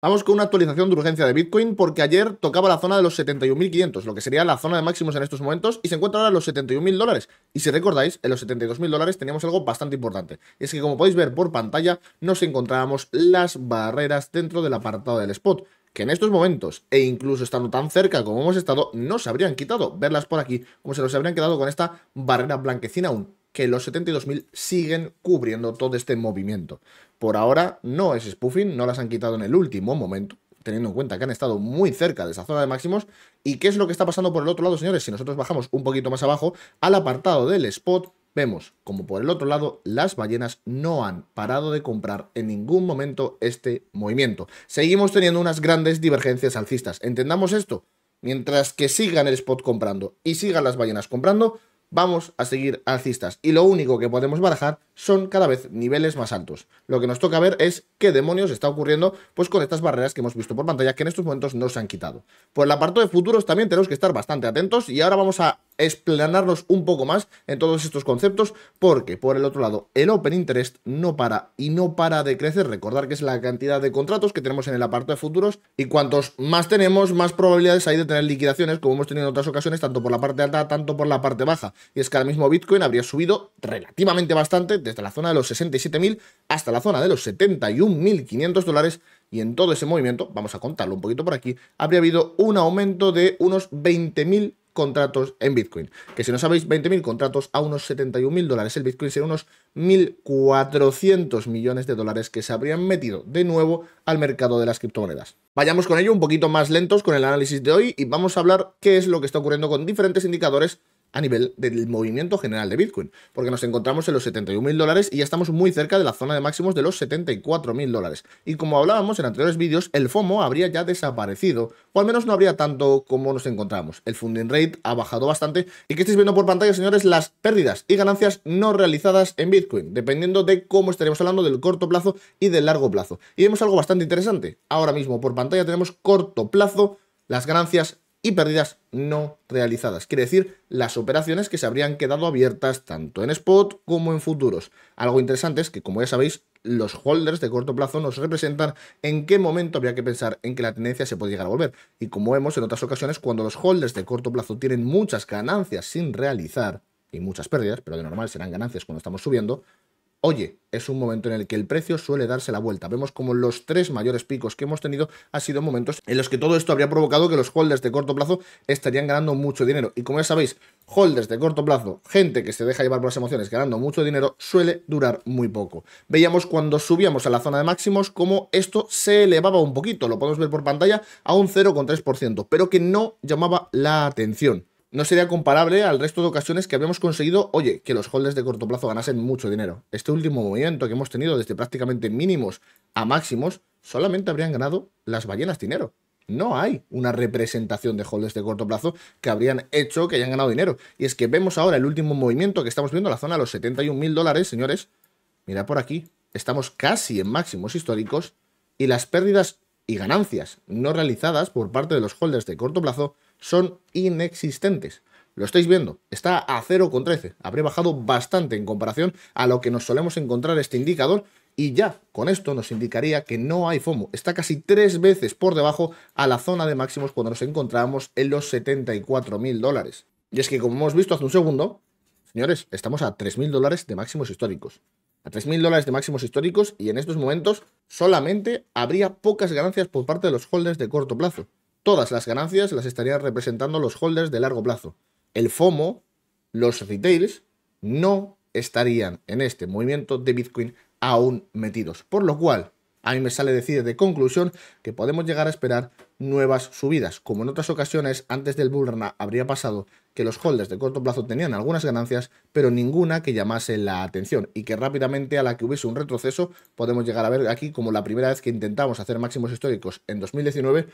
Vamos con una actualización de urgencia de Bitcoin porque ayer tocaba la zona de los 71.500, lo que sería la zona de máximos en estos momentos, y se encuentra ahora en los 71.000 dólares. Y si recordáis, en los 72.000 dólares teníamos algo bastante importante. Es que como podéis ver por pantalla, nos encontrábamos las barreras dentro del apartado del spot que en estos momentos, e incluso estando tan cerca como hemos estado, no se habrían quitado. Verlas por aquí, como se nos habrían quedado con esta barrera blanquecina aún que los 72.000 siguen cubriendo todo este movimiento. Por ahora no es spoofing, no las han quitado en el último momento, teniendo en cuenta que han estado muy cerca de esa zona de máximos. ¿Y qué es lo que está pasando por el otro lado, señores? Si nosotros bajamos un poquito más abajo al apartado del spot, vemos como por el otro lado las ballenas no han parado de comprar en ningún momento este movimiento. Seguimos teniendo unas grandes divergencias alcistas. ¿Entendamos esto? Mientras que sigan el spot comprando y sigan las ballenas comprando, vamos a seguir alcistas y lo único que podemos barajar son cada vez niveles más altos. Lo que nos toca ver es qué demonios está ocurriendo pues con estas barreras que hemos visto por pantalla que en estos momentos no se han quitado. Por el apartado de futuros también tenemos que estar bastante atentos y ahora vamos a explanarnos un poco más en todos estos conceptos, porque por el otro lado, el Open Interest no para y no para de crecer. Recordar que es la cantidad de contratos que tenemos en el apartado de futuros y cuantos más tenemos, más probabilidades hay de tener liquidaciones, como hemos tenido en otras ocasiones, tanto por la parte alta, tanto por la parte baja. Y es que ahora mismo Bitcoin habría subido relativamente bastante desde la zona de los 67.000 hasta la zona de los 71.500 dólares y en todo ese movimiento, vamos a contarlo un poquito por aquí, habría habido un aumento de unos 20.000 contratos en Bitcoin. Que si no sabéis, 20.000 contratos a unos 71.000 dólares. El Bitcoin sería unos 1.400 millones de dólares que se habrían metido de nuevo al mercado de las criptomonedas. Vayamos con ello un poquito más lentos con el análisis de hoy y vamos a hablar qué es lo que está ocurriendo con diferentes indicadores a nivel del movimiento general de Bitcoin, porque nos encontramos en los 71.000 dólares y ya estamos muy cerca de la zona de máximos de los 74.000 dólares. Y como hablábamos en anteriores vídeos, el FOMO habría ya desaparecido, o al menos no habría tanto como nos encontramos. El funding rate ha bajado bastante y que estáis viendo por pantalla, señores, las pérdidas y ganancias no realizadas en Bitcoin, dependiendo de cómo estaremos hablando del corto plazo y del largo plazo. Y vemos algo bastante interesante. Ahora mismo por pantalla tenemos corto plazo, las ganancias y pérdidas no realizadas, quiere decir las operaciones que se habrían quedado abiertas tanto en spot como en futuros. Algo interesante es que, como ya sabéis, los holders de corto plazo nos representan en qué momento habría que pensar en que la tendencia se puede llegar a volver. Y como vemos en otras ocasiones, cuando los holders de corto plazo tienen muchas ganancias sin realizar, y muchas pérdidas, pero de normal serán ganancias cuando estamos subiendo, Oye, es un momento en el que el precio suele darse la vuelta. Vemos como los tres mayores picos que hemos tenido han sido momentos en los que todo esto habría provocado que los holders de corto plazo estarían ganando mucho dinero. Y como ya sabéis, holders de corto plazo, gente que se deja llevar por las emociones ganando mucho dinero, suele durar muy poco. Veíamos cuando subíamos a la zona de máximos como esto se elevaba un poquito, lo podemos ver por pantalla, a un 0,3%, pero que no llamaba la atención no sería comparable al resto de ocasiones que habíamos conseguido, oye, que los holders de corto plazo ganasen mucho dinero. Este último movimiento que hemos tenido desde prácticamente mínimos a máximos, solamente habrían ganado las ballenas dinero. No hay una representación de holders de corto plazo que habrían hecho que hayan ganado dinero. Y es que vemos ahora el último movimiento que estamos viendo, la zona de los 71 mil dólares, señores. Mirad por aquí, estamos casi en máximos históricos y las pérdidas y ganancias no realizadas por parte de los holders de corto plazo son inexistentes. Lo estáis viendo, está a 0,13. Habré bajado bastante en comparación a lo que nos solemos encontrar este indicador. Y ya, con esto nos indicaría que no hay FOMO. Está casi tres veces por debajo a la zona de máximos cuando nos encontrábamos en los 74 mil dólares. Y es que, como hemos visto hace un segundo, señores, estamos a 3.000 mil dólares de máximos históricos. A 3.000 mil dólares de máximos históricos y en estos momentos solamente habría pocas ganancias por parte de los holders de corto plazo todas las ganancias las estarían representando los holders de largo plazo. El FOMO, los retails, no estarían en este movimiento de Bitcoin aún metidos. Por lo cual, a mí me sale decir de conclusión que podemos llegar a esperar nuevas subidas. Como en otras ocasiones, antes del bullrun habría pasado que los holders de corto plazo tenían algunas ganancias, pero ninguna que llamase la atención y que rápidamente a la que hubiese un retroceso podemos llegar a ver aquí como la primera vez que intentamos hacer máximos históricos en 2019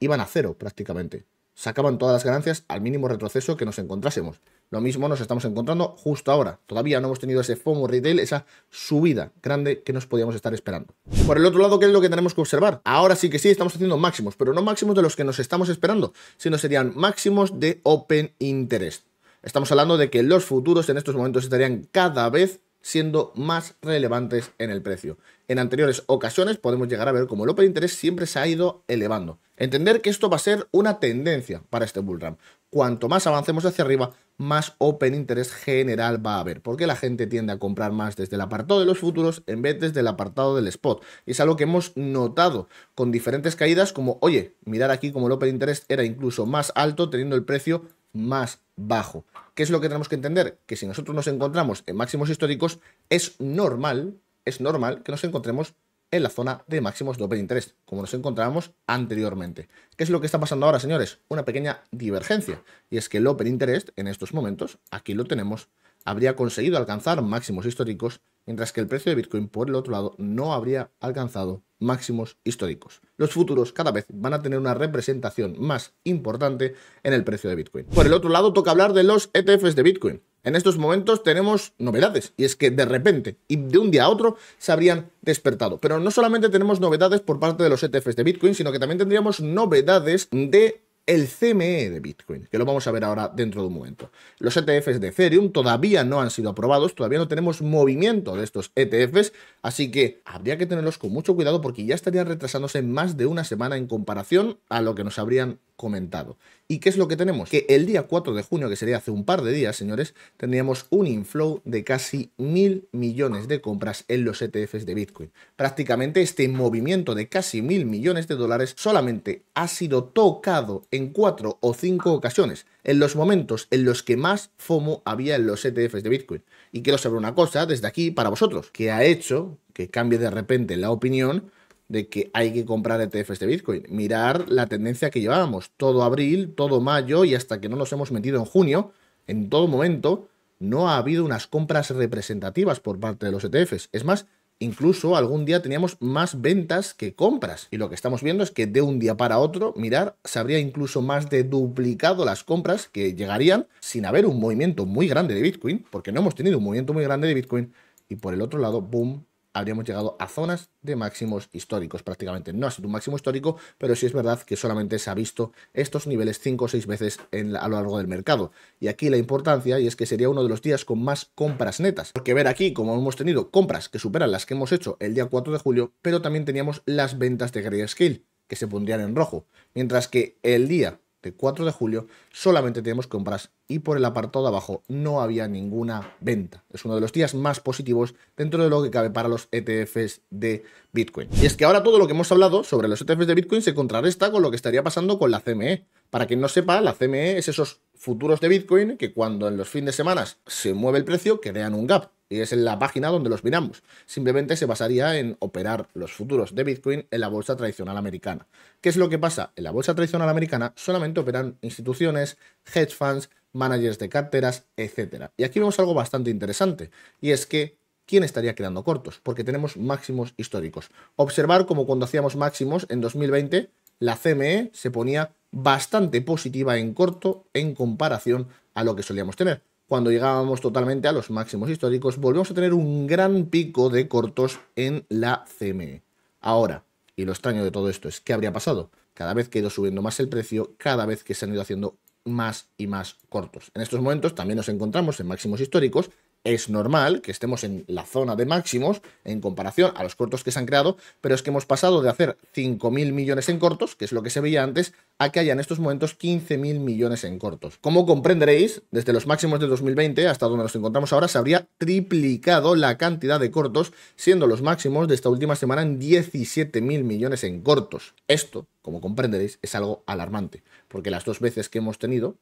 iban a cero prácticamente. Sacaban todas las ganancias al mínimo retroceso que nos encontrásemos. Lo mismo nos estamos encontrando justo ahora. Todavía no hemos tenido ese FOMO retail, esa subida grande que nos podíamos estar esperando. Por el otro lado, ¿qué es lo que tenemos que observar? Ahora sí que sí, estamos haciendo máximos, pero no máximos de los que nos estamos esperando, sino serían máximos de open interest. Estamos hablando de que los futuros en estos momentos estarían cada vez siendo más relevantes en el precio. En anteriores ocasiones podemos llegar a ver como el open interés siempre se ha ido elevando. Entender que esto va a ser una tendencia para este bullram. Cuanto más avancemos hacia arriba, más open interés general va a haber, porque la gente tiende a comprar más desde el apartado de los futuros en vez desde el apartado del spot. Y es algo que hemos notado con diferentes caídas como, oye, mirar aquí como el open interés era incluso más alto teniendo el precio más bajo. ¿Qué es lo que tenemos que entender? Que si nosotros nos encontramos en máximos históricos, es normal, es normal que nos encontremos en la zona de máximos de open interest, como nos encontrábamos anteriormente. ¿Qué es lo que está pasando ahora, señores? Una pequeña divergencia, y es que el open interest en estos momentos, aquí lo tenemos habría conseguido alcanzar máximos históricos, mientras que el precio de Bitcoin por el otro lado no habría alcanzado máximos históricos. Los futuros cada vez van a tener una representación más importante en el precio de Bitcoin. Por el otro lado, toca hablar de los ETFs de Bitcoin. En estos momentos tenemos novedades, y es que de repente y de un día a otro se habrían despertado. Pero no solamente tenemos novedades por parte de los ETFs de Bitcoin, sino que también tendríamos novedades de el CME de Bitcoin, que lo vamos a ver ahora dentro de un momento. Los ETFs de Ethereum todavía no han sido aprobados, todavía no tenemos movimiento de estos ETFs, así que habría que tenerlos con mucho cuidado porque ya estarían retrasándose más de una semana en comparación a lo que nos habrían comentado. ¿Y qué es lo que tenemos? Que el día 4 de junio, que sería hace un par de días, señores, tendríamos un inflow de casi mil millones de compras en los ETFs de Bitcoin. Prácticamente este movimiento de casi mil millones de dólares solamente ha sido tocado en cuatro o cinco ocasiones, en los momentos en los que más FOMO había en los ETFs de Bitcoin. Y quiero saber una cosa desde aquí para vosotros, que ha hecho que cambie de repente la opinión de que hay que comprar ETFs de Bitcoin. Mirar la tendencia que llevábamos todo abril, todo mayo y hasta que no nos hemos metido en junio, en todo momento no ha habido unas compras representativas por parte de los ETFs. Es más, incluso algún día teníamos más ventas que compras. Y lo que estamos viendo es que de un día para otro, mirar, se habría incluso más de duplicado las compras que llegarían sin haber un movimiento muy grande de Bitcoin, porque no hemos tenido un movimiento muy grande de Bitcoin. Y por el otro lado, boom, habríamos llegado a zonas de máximos históricos prácticamente. No ha sido un máximo histórico, pero sí es verdad que solamente se ha visto estos niveles 5 o 6 veces en a lo largo del mercado. Y aquí la importancia y es que sería uno de los días con más compras netas. Porque ver aquí como hemos tenido compras que superan las que hemos hecho el día 4 de julio, pero también teníamos las ventas de grey Scale que se pondrían en rojo. Mientras que el día 4 de julio solamente tenemos compras y por el apartado de abajo no había ninguna venta. Es uno de los días más positivos dentro de lo que cabe para los ETFs de Bitcoin. Y es que ahora todo lo que hemos hablado sobre los ETFs de Bitcoin se contrarresta con lo que estaría pasando con la CME. Para quien no sepa, la CME es esos futuros de Bitcoin que cuando en los fines de semana se mueve el precio crean un gap y es en la página donde los miramos. Simplemente se basaría en operar los futuros de Bitcoin en la bolsa tradicional americana. ¿Qué es lo que pasa? En la bolsa tradicional americana solamente operan instituciones, hedge funds, managers de carteras, etc. Y aquí vemos algo bastante interesante, y es que ¿quién estaría quedando cortos? Porque tenemos máximos históricos. Observar cómo cuando hacíamos máximos en 2020, la CME se ponía bastante positiva en corto en comparación a lo que solíamos tener cuando llegábamos totalmente a los máximos históricos, volvemos a tener un gran pico de cortos en la CME. Ahora, y lo extraño de todo esto es, ¿qué habría pasado? Cada vez que ha ido subiendo más el precio, cada vez que se han ido haciendo más y más cortos. En estos momentos también nos encontramos en máximos históricos es normal que estemos en la zona de máximos en comparación a los cortos que se han creado, pero es que hemos pasado de hacer 5.000 millones en cortos, que es lo que se veía antes, a que haya en estos momentos 15.000 millones en cortos. Como comprenderéis, desde los máximos de 2020 hasta donde nos encontramos ahora, se habría triplicado la cantidad de cortos, siendo los máximos de esta última semana en 17.000 millones en cortos. Esto, como comprenderéis, es algo alarmante, porque las dos veces que hemos tenido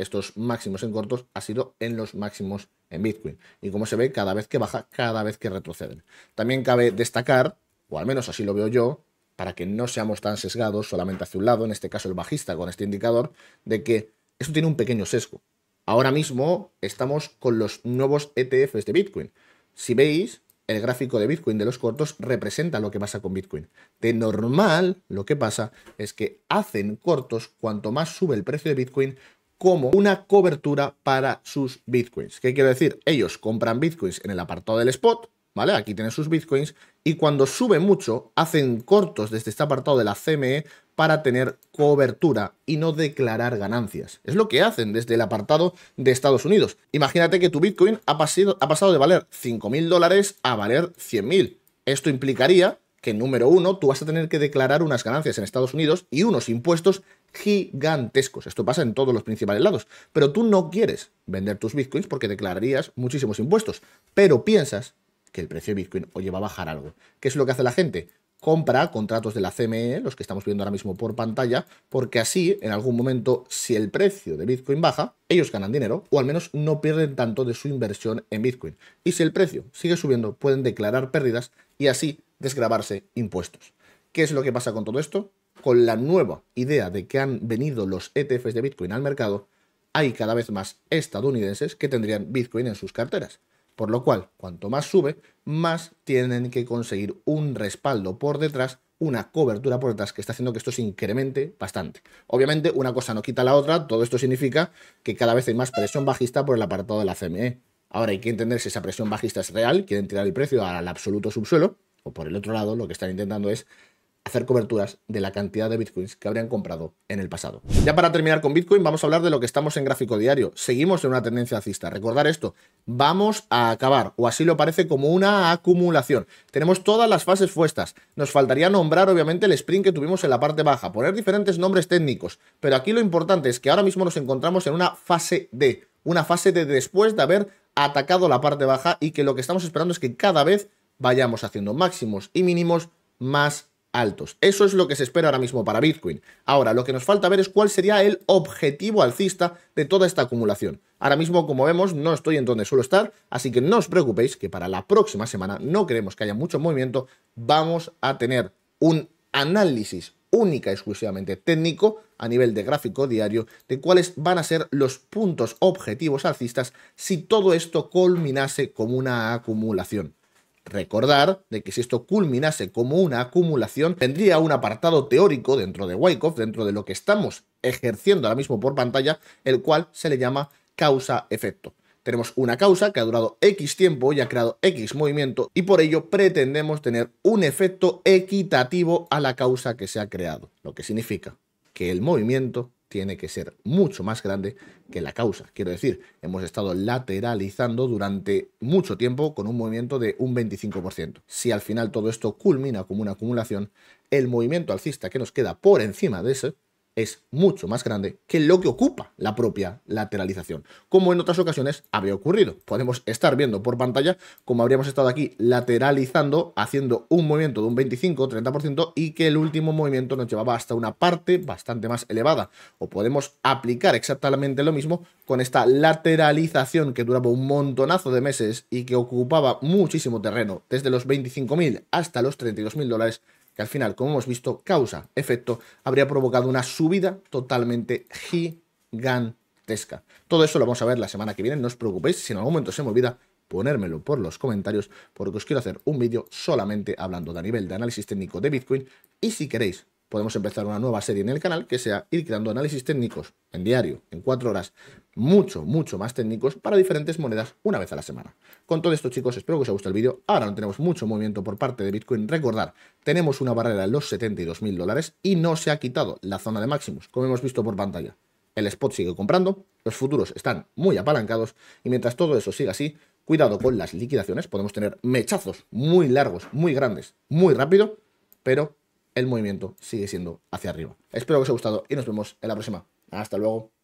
estos máximos en cortos ha sido en los máximos en Bitcoin. Y como se ve, cada vez que baja, cada vez que retroceden. También cabe destacar, o al menos así lo veo yo, para que no seamos tan sesgados solamente hacia un lado, en este caso el bajista con este indicador, de que esto tiene un pequeño sesgo. Ahora mismo estamos con los nuevos ETFs de Bitcoin. Si veis, el gráfico de Bitcoin de los cortos representa lo que pasa con Bitcoin. De normal, lo que pasa es que hacen cortos cuanto más sube el precio de Bitcoin, como una cobertura para sus bitcoins. ¿Qué quiero decir? Ellos compran bitcoins en el apartado del spot, ¿vale? Aquí tienen sus bitcoins y cuando sube mucho hacen cortos desde este apartado de la CME para tener cobertura y no declarar ganancias. Es lo que hacen desde el apartado de Estados Unidos. Imagínate que tu bitcoin ha, ha pasado de valer 5.000 dólares a valer 100.000. Esto implicaría que número uno, tú vas a tener que declarar unas ganancias en Estados Unidos y unos impuestos gigantescos. Esto pasa en todos los principales lados. Pero tú no quieres vender tus bitcoins porque declararías muchísimos impuestos. Pero piensas que el precio de bitcoin o va a bajar algo. ¿Qué es lo que hace la gente? Compra contratos de la CME, los que estamos viendo ahora mismo por pantalla, porque así, en algún momento, si el precio de Bitcoin baja, ellos ganan dinero o al menos no pierden tanto de su inversión en Bitcoin. Y si el precio sigue subiendo, pueden declarar pérdidas y así desgrabarse impuestos. ¿Qué es lo que pasa con todo esto? Con la nueva idea de que han venido los ETFs de Bitcoin al mercado, hay cada vez más estadounidenses que tendrían Bitcoin en sus carteras. Por lo cual, cuanto más sube, más tienen que conseguir un respaldo por detrás, una cobertura por detrás que está haciendo que esto se incremente bastante. Obviamente, una cosa no quita la otra, todo esto significa que cada vez hay más presión bajista por el apartado de la CME. Ahora hay que entender si esa presión bajista es real, quieren tirar el precio al absoluto subsuelo, o por el otro lado, lo que están intentando es hacer coberturas de la cantidad de bitcoins que habrían comprado en el pasado. Ya para terminar con Bitcoin, vamos a hablar de lo que estamos en gráfico diario. Seguimos en una tendencia alcista. Recordar esto, vamos a acabar, o así lo parece, como una acumulación. Tenemos todas las fases fuestas. Nos faltaría nombrar, obviamente, el sprint que tuvimos en la parte baja, poner diferentes nombres técnicos. Pero aquí lo importante es que ahora mismo nos encontramos en una fase D, una fase de después de haber atacado la parte baja y que lo que estamos esperando es que cada vez vayamos haciendo máximos y mínimos más altos. Eso es lo que se espera ahora mismo para Bitcoin. Ahora, lo que nos falta ver es cuál sería el objetivo alcista de toda esta acumulación. Ahora mismo, como vemos, no estoy en donde suelo estar, así que no os preocupéis que para la próxima semana no queremos que haya mucho movimiento, vamos a tener un análisis única exclusivamente técnico a nivel de gráfico diario de cuáles van a ser los puntos objetivos alcistas si todo esto culminase como una acumulación. Recordar de que si esto culminase como una acumulación, tendría un apartado teórico dentro de Wyckoff, dentro de lo que estamos ejerciendo ahora mismo por pantalla, el cual se le llama causa-efecto. Tenemos una causa que ha durado X tiempo y ha creado X movimiento y por ello pretendemos tener un efecto equitativo a la causa que se ha creado, lo que significa que el movimiento tiene que ser mucho más grande que la causa. Quiero decir, hemos estado lateralizando durante mucho tiempo con un movimiento de un 25%. Si al final todo esto culmina como una acumulación, el movimiento alcista que nos queda por encima de ese es mucho más grande que lo que ocupa la propia lateralización, como en otras ocasiones había ocurrido. Podemos estar viendo por pantalla como habríamos estado aquí lateralizando, haciendo un movimiento de un 25-30% y que el último movimiento nos llevaba hasta una parte bastante más elevada. O podemos aplicar exactamente lo mismo con esta lateralización que duraba un montonazo de meses y que ocupaba muchísimo terreno, desde los 25.000 hasta los 32.000 dólares al final, como hemos visto, causa-efecto, habría provocado una subida totalmente gigantesca. Todo eso lo vamos a ver la semana que viene, no os preocupéis, si en algún momento se me olvida, ponérmelo por los comentarios, porque os quiero hacer un vídeo solamente hablando de a nivel de análisis técnico de Bitcoin, y si queréis podemos empezar una nueva serie en el canal que sea ir creando análisis técnicos en diario, en cuatro horas, mucho, mucho más técnicos para diferentes monedas una vez a la semana. Con todo esto chicos, espero que os haya gustado el vídeo. Ahora no tenemos mucho movimiento por parte de Bitcoin. Recordar, tenemos una barrera en los 72.000 dólares y no se ha quitado la zona de máximos, como hemos visto por pantalla. El spot sigue comprando, los futuros están muy apalancados y mientras todo eso siga así, cuidado con las liquidaciones, podemos tener mechazos muy largos, muy grandes, muy rápido, pero el movimiento sigue siendo hacia arriba. Espero que os haya gustado y nos vemos en la próxima. Hasta luego.